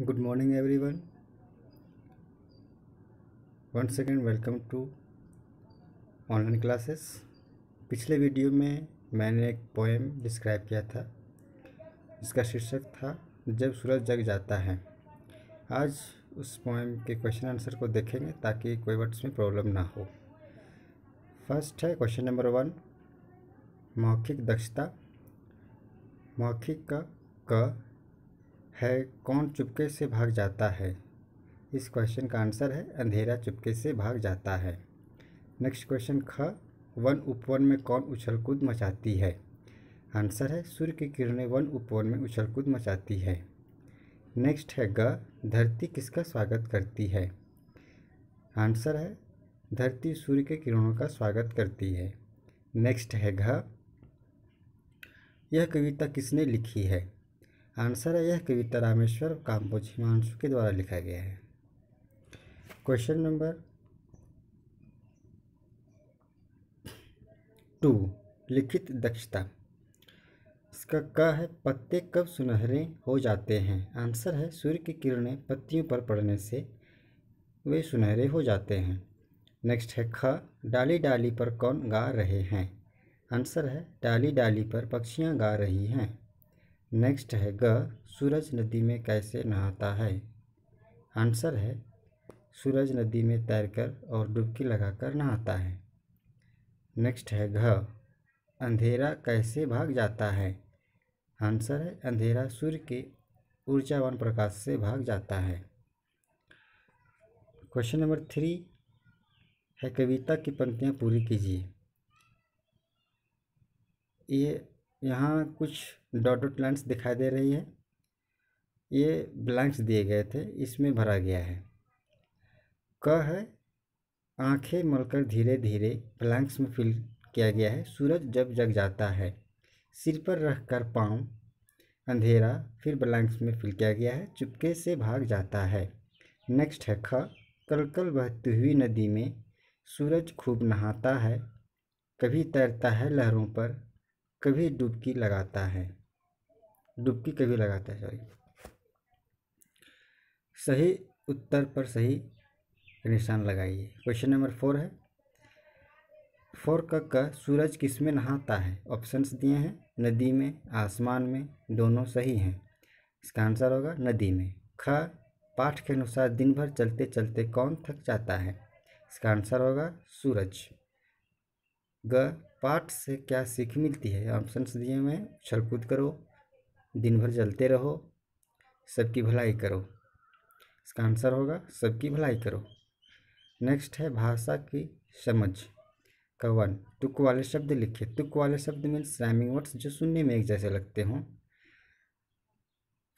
morning everyone one second welcome to online classes पिछले video में मैंने एक पोएम डिस्क्राइब किया था इसका शीर्षक था जब सूरज जग जाता है आज उस पोएम के क्वेश्चन आंसर को देखेंगे ताकि कोई वर्ड्स में प्रॉब्लम ना हो फर्स्ट है क्वेश्चन नंबर वन मौखिक दक्षता मौखिक का क है कौन चुपके से भाग जाता है इस क्वेश्चन का आंसर है अंधेरा चुपके से भाग जाता है नेक्स्ट क्वेश्चन ख वन उपवन में कौन उछल कूद मचाती है आंसर है सूर्य की किरणें वन उपवन में उछल कूद मचाती है नेक्स्ट है ग धरती किसका स्वागत करती है आंसर है धरती सूर्य के किरणों का स्वागत करती है नेक्स्ट है घ यह कविता किसने लिखी है आंसर है यह कविता रामेश्वर काम्बोज हिमांशु के द्वारा लिखा गया है क्वेश्चन नंबर टू लिखित दक्षता इसका क है पत्ते कब सुनहरे हो जाते हैं आंसर है सूर्य की किरणें पत्तियों पर पड़ने से वे सुनहरे हो जाते हैं नेक्स्ट है ख डाली डाली पर कौन गा रहे हैं आंसर है डाली डाली पर पक्षियाँ गा रही हैं नेक्स्ट है ग सूरज नदी में कैसे नहाता है आंसर है सूरज नदी में तैरकर और डुबकी लगाकर नहाता है नेक्स्ट है घ अंधेरा कैसे भाग जाता है आंसर है अंधेरा सूर्य के ऊर्जावान प्रकाश से भाग जाता है क्वेश्चन नंबर थ्री है कविता की पंक्तियाँ पूरी कीजिए ये यहाँ कुछ डॉटेड लाइन्स दिखाई दे रही है ये ब्लैंक्स दिए गए थे इसमें भरा गया है क है आंखें मलकर धीरे धीरे ब्लैंक्स में फिल किया गया है सूरज जब जग जाता है सिर पर रख कर पाँव अंधेरा फिर ब्लैंक्स में फिल किया गया है चुपके से भाग जाता है नेक्स्ट है ख कलकल बहती हुई नदी में सूरज खूब नहाता है कभी तैरता है लहरों पर कभी डुबकी लगाता है डुबकी कभी लगाता है सॉरी सही उत्तर पर सही निशान लगाइए क्वेश्चन नंबर फोर है फोर का क सूरज किस में नहाता है ऑप्शंस दिए हैं नदी में आसमान में दोनों सही हैं इसका आंसर होगा नदी में ख पाठ के अनुसार दिन भर चलते चलते कौन थक जाता है इसका आंसर होगा सूरज ग पाठ से क्या सीख मिलती है ऑप्शन दिए हुए छल उछल कूद करो दिन भर जलते रहो सबकी भलाई करो इसका आंसर होगा सबकी भलाई करो नेक्स्ट है भाषा की समझ का वन तुक वाले शब्द लिखे तुक वाले शब्द मीन्स राइमिंग वर्ड्स जो सुनने में एक जैसे लगते हों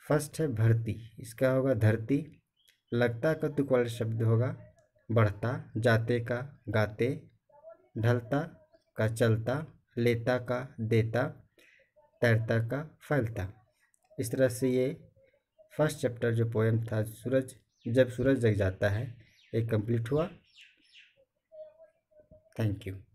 फर्स्ट है भर्ती इसका होगा धरती लगता का तुक वाले शब्द होगा बढ़ता जाते का गाते ढलता का चलता लेता का देता तैरता का फैलता इस तरह से ये फर्स्ट चैप्टर जो पोएम था सूरज जब सूरज जग जाता है ये कंप्लीट हुआ थैंक यू